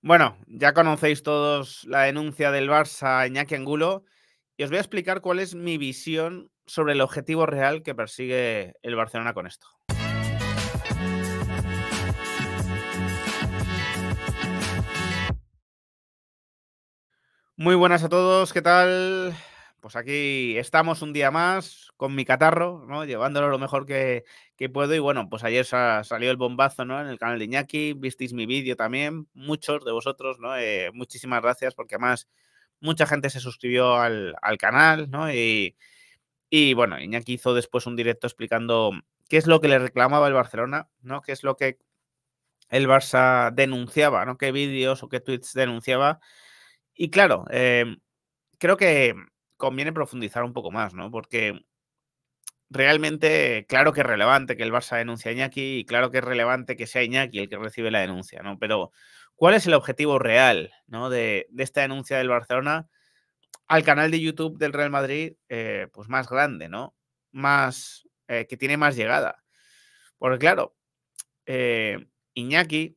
Bueno, ya conocéis todos la denuncia del Barça a Iñaki Angulo y os voy a explicar cuál es mi visión sobre el objetivo real que persigue el Barcelona con esto. Muy buenas a todos, ¿qué tal? pues aquí estamos un día más con mi catarro, ¿no? Llevándolo lo mejor que, puedo. Y bueno, pues ayer salió el bombazo, ¿no? En el canal de Iñaki, visteis mi vídeo también, muchos de vosotros, ¿no? Eh, muchísimas gracias porque además mucha gente se suscribió al, canal, ¿no? Y, y, bueno, Iñaki hizo después un directo explicando qué es lo que le reclamaba el Barcelona, ¿no? Qué es lo que el Barça denunciaba, ¿no? Qué vídeos o qué tweets denunciaba. Y claro, eh, creo que conviene profundizar un poco más, ¿no? Porque realmente, claro que es relevante que el Barça denuncie a Iñaki y claro que es relevante que sea Iñaki el que recibe la denuncia, ¿no? Pero, ¿cuál es el objetivo real, ¿no? De, esta denuncia del Barcelona al canal de YouTube del Real Madrid, eh, pues más grande, ¿no? Más, eh, que tiene más llegada. Porque claro, eh, Iñaki,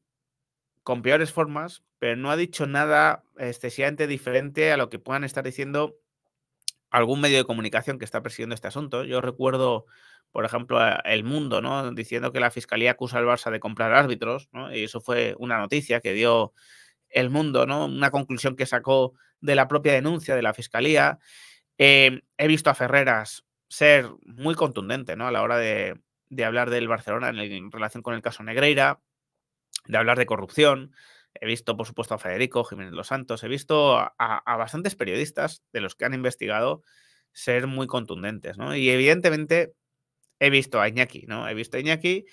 con peores formas, pero no ha dicho nada excesivamente diferente a lo que puedan estar diciendo algún medio de comunicación que está persiguiendo este asunto. Yo recuerdo, por ejemplo, El Mundo, ¿no? Diciendo que la fiscalía acusa al Barça de comprar árbitros, ¿no? Y eso fue una noticia que dio El Mundo, ¿no? Una conclusión que sacó de la propia denuncia de la fiscalía. Eh, he visto a Ferreras ser muy contundente, ¿no? A la hora de, hablar del Barcelona en relación con el caso Negreira, de hablar de corrupción, He visto, por supuesto, a Federico Jiménez Los Santos, he visto a, bastantes periodistas de los que han investigado ser muy contundentes, ¿no? Y evidentemente he visto a Iñaki, ¿no? He visto a Iñaki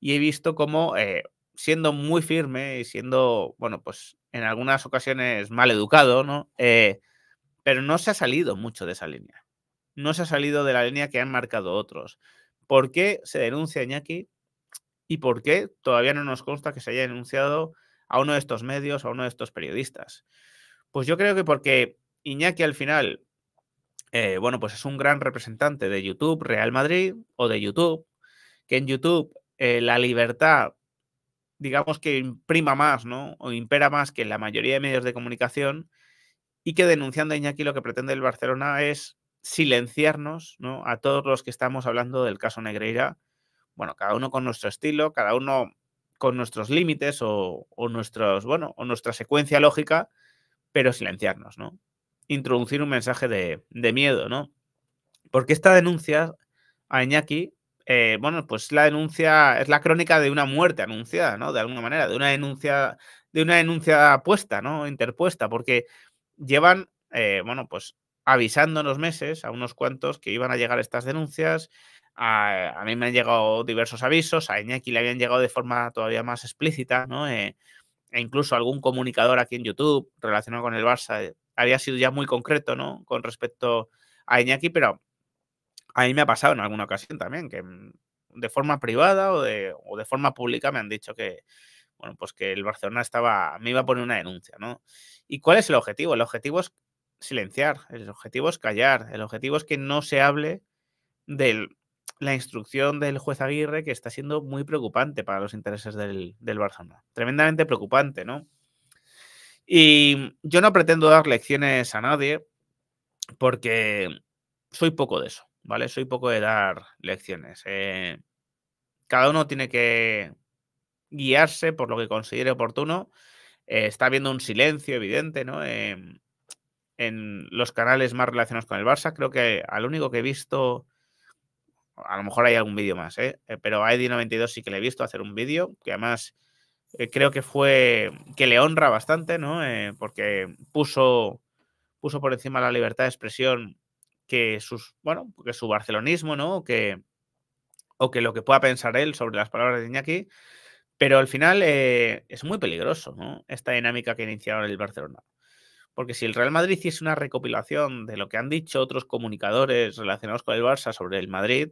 y he visto como eh, siendo muy firme y siendo, bueno, pues en algunas ocasiones mal educado, ¿no? Eh, pero no se ha salido mucho de esa línea. No se ha salido de la línea que han marcado otros. ¿Por qué se denuncia a Iñaki y por qué todavía no nos consta que se haya denunciado a uno de estos medios, a uno de estos periodistas? Pues yo creo que porque Iñaki al final, eh, bueno, pues es un gran representante de YouTube, Real Madrid o de YouTube, que en YouTube eh, la libertad, digamos que imprima más, ¿no? O impera más que en la mayoría de medios de comunicación y que denunciando a Iñaki lo que pretende el Barcelona es silenciarnos, ¿no? A todos los que estamos hablando del caso Negreira, bueno, cada uno con nuestro estilo, cada uno con nuestros límites o, nuestros, bueno, o nuestra secuencia lógica, pero silenciarnos, ¿no? Introducir un mensaje de, miedo, ¿no? Porque esta denuncia a Iñaki, eh, bueno, pues la denuncia es la crónica de una muerte anunciada, ¿no? De alguna manera, de una denuncia, de una denuncia puesta, ¿no? Interpuesta, porque llevan, eh, bueno, pues avisando en los meses a unos cuantos que iban a llegar estas denuncias, a, mí me han llegado diversos avisos, a Iñaki le habían llegado de forma todavía más explícita, ¿no? Eh, e incluso algún comunicador aquí en YouTube relacionado con el Barça eh, había sido ya muy concreto, ¿no? Con respecto a Iñaki, pero a mí me ha pasado en alguna ocasión también, que mm, de forma privada o de, o de forma pública me han dicho que, bueno, pues que el Barcelona estaba, me iba a poner una denuncia, ¿no? ¿Y cuál es el objetivo? El objetivo es silenciar, el objetivo es callar, el objetivo es que no se hable del, la instrucción del juez Aguirre que está siendo muy preocupante para los intereses del, Barça. Tremendamente preocupante, ¿no? Y yo no pretendo dar lecciones a nadie porque soy poco de eso, ¿vale? Soy poco de dar lecciones. Eh, cada uno tiene que guiarse por lo que considere oportuno. Eh, está habiendo un silencio evidente, ¿no? Eh, en los canales más relacionados con el Barça. Creo que al único que he visto a lo mejor hay algún vídeo más, ¿eh? ¿eh? pero a Eddie92 sí que le he visto hacer un vídeo, que además eh, creo que fue que le honra bastante, ¿no? Eh, porque puso, puso por encima la libertad de expresión que sus, bueno, que su barcelonismo, ¿no? O que, o que lo que pueda pensar él sobre las palabras de Iñaki. Pero al final es muy peligroso, ¿no? Esta dinámica que iniciaron el Barcelona. Porque si el Real Madrid hiciese una recopilación de lo que han dicho otros comunicadores relacionados con el Barça sobre el Madrid,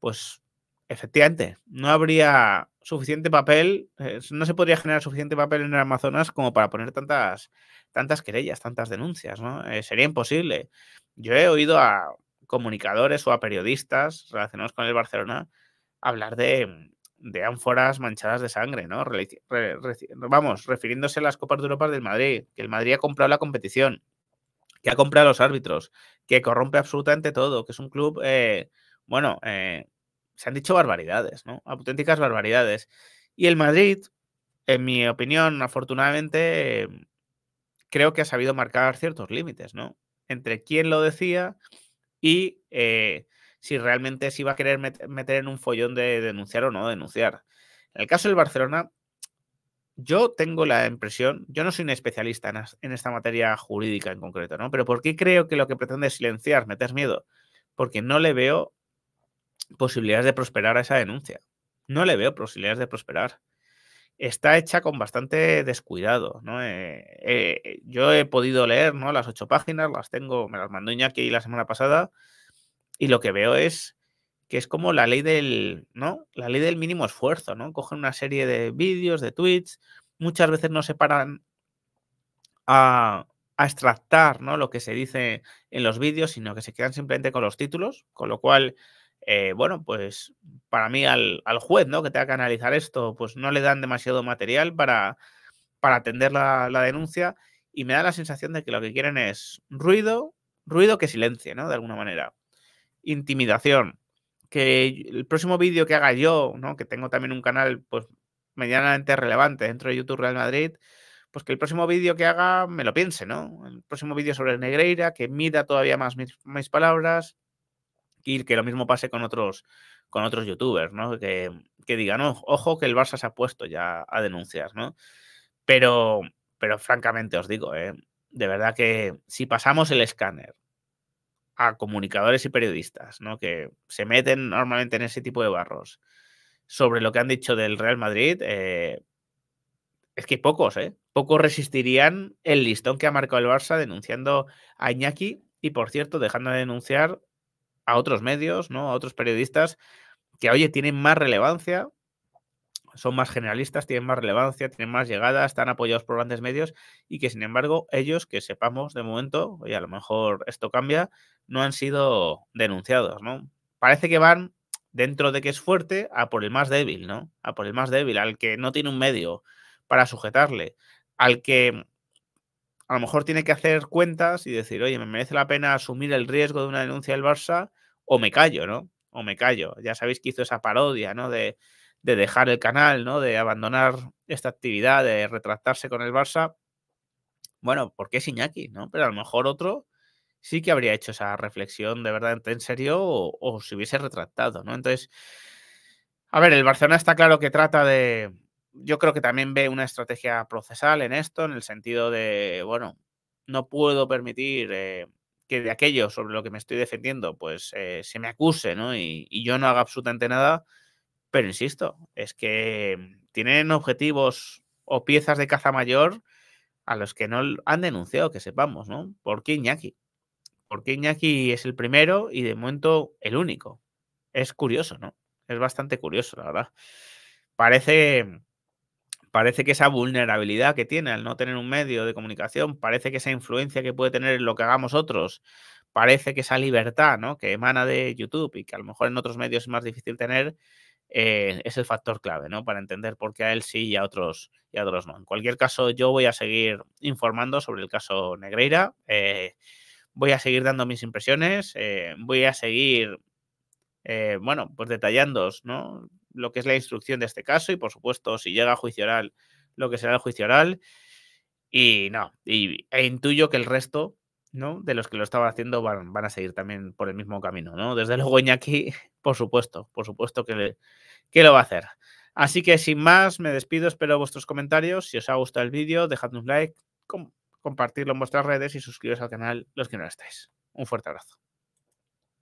pues efectivamente, no habría suficiente papel, eh, no se podría generar suficiente papel en el Amazonas como para poner tantas, tantas querellas, tantas denuncias, ¿no? Eh, sería imposible. Yo he oído a comunicadores o a periodistas relacionados con el Barcelona hablar de, ánforas manchadas de sangre, ¿no? vamos, refiriéndose a las Copas de Europa del Madrid, que el Madrid ha comprado la competición, que ha comprado a los árbitros, que corrompe absolutamente todo, que es un club... Eh, bueno, eh, se han dicho barbaridades, ¿no? Auténticas barbaridades. Y el Madrid, en mi opinión, afortunadamente, em, creo que ha sabido marcar ciertos límites, ¿no? Entre quién lo decía y eh, si realmente se iba a querer meter en un follón de denunciar o no denunciar. En el caso del Barcelona, yo tengo la impresión, yo no soy un especialista en, en esta materia jurídica en concreto, ¿no? Pero ¿por qué creo que lo que pretende es silenciar, meter miedo? Porque no le veo posibilidades de prosperar a esa denuncia. No le veo posibilidades de prosperar. Está hecha con bastante descuidado. ¿no? Eh, eh, eh, yo he podido leer ¿no? las ocho páginas, las tengo, me las mandó Iñaki la semana pasada, y lo que veo es que es como la ley del, ¿no? La ley del mínimo esfuerzo, ¿no? Cogen una serie de vídeos, de tweets, muchas veces no se paran a, extractar ¿no? lo que se dice en los vídeos, sino que se quedan simplemente con los títulos, con lo cual eh, bueno, pues para mí al, juez, ¿no? Que tenga que analizar esto, pues no le dan demasiado material para, para atender la, denuncia y me da la sensación de que lo que quieren es ruido, ruido que silencie, ¿no? De alguna manera. Intimidación. Que el próximo vídeo que haga yo, ¿no? Que tengo también un canal, pues medianamente relevante dentro de YouTube Real Madrid, pues que el próximo vídeo que haga me lo piense, ¿no? El próximo vídeo sobre Negreira, que mida todavía más mis palabras, y que lo mismo pase con otros, con otros youtubers, ¿no? Que, que digan, oh, ojo que el Barça se ha puesto ya a denunciar ¿no? Pero, pero francamente os digo, ¿eh? de verdad que si pasamos el escáner a comunicadores y periodistas, ¿no? Que se meten normalmente en ese tipo de barros sobre lo que han dicho del Real Madrid, eh, es que pocos, ¿eh? Pocos resistirían el listón que ha marcado el Barça denunciando a Iñaki y, por cierto, dejando de denunciar a otros medios, ¿no? A otros periodistas que, oye, tienen más relevancia, son más generalistas, tienen más relevancia, tienen más llegada, están apoyados por grandes medios y que sin embargo ellos, que sepamos de momento, y a lo mejor esto cambia, no han sido denunciados, ¿no? Parece que van dentro de que es fuerte a por el más débil, ¿no? A por el más débil, al que no tiene un medio para sujetarle, al que a lo mejor tiene que hacer cuentas y decir, oye, me merece la pena asumir el riesgo de una denuncia del Barça o me callo, ¿no? O me callo. Ya sabéis que hizo esa parodia, ¿no? De, de dejar el canal, ¿no? De abandonar esta actividad, de retractarse con el Barça. Bueno, porque es Iñaki, ¿no? Pero a lo mejor otro sí que habría hecho esa reflexión de verdad en serio o, o se hubiese retractado, ¿no? Entonces, a ver, el Barcelona está claro que trata de, yo creo que también ve una estrategia procesal en esto, en el sentido de, bueno, no puedo permitir eh, que de aquello sobre lo que me estoy defendiendo, pues eh, se me acuse, ¿no? Y, y, yo no haga absolutamente nada, pero insisto, es que tienen objetivos o piezas de caza mayor a los que no han denunciado, que sepamos, ¿no? ¿Por qué Iñaki? Porque Iñaki es el primero y de momento el único? Es curioso, ¿no? Es bastante curioso, la verdad. Parece parece que esa vulnerabilidad que tiene al no tener un medio de comunicación, parece que esa influencia que puede tener en lo que hagamos otros, parece que esa libertad ¿no? que emana de YouTube y que a lo mejor en otros medios es más difícil tener, eh, es el factor clave ¿no? para entender por qué a él sí y a, otros, y a otros no. En cualquier caso, yo voy a seguir informando sobre el caso Negreira, eh, voy a seguir dando mis impresiones, eh, voy a seguir, bueno, pues detallando ¿no? lo que es la instrucción de este caso y, por supuesto, si llega a juicio oral, lo que será el juicio oral. Y no, y, e intuyo que el resto ¿no? de los que lo estaba haciendo van, a seguir también por el mismo camino. ¿no? Desde luego, aquí, por supuesto, por supuesto que, que lo va a hacer. Así que sin más, me despido, espero vuestros comentarios. Si os ha gustado el vídeo, dejadme un like, compartirlo en vuestras redes y suscribiros al canal los que no lo estáis. Un fuerte abrazo.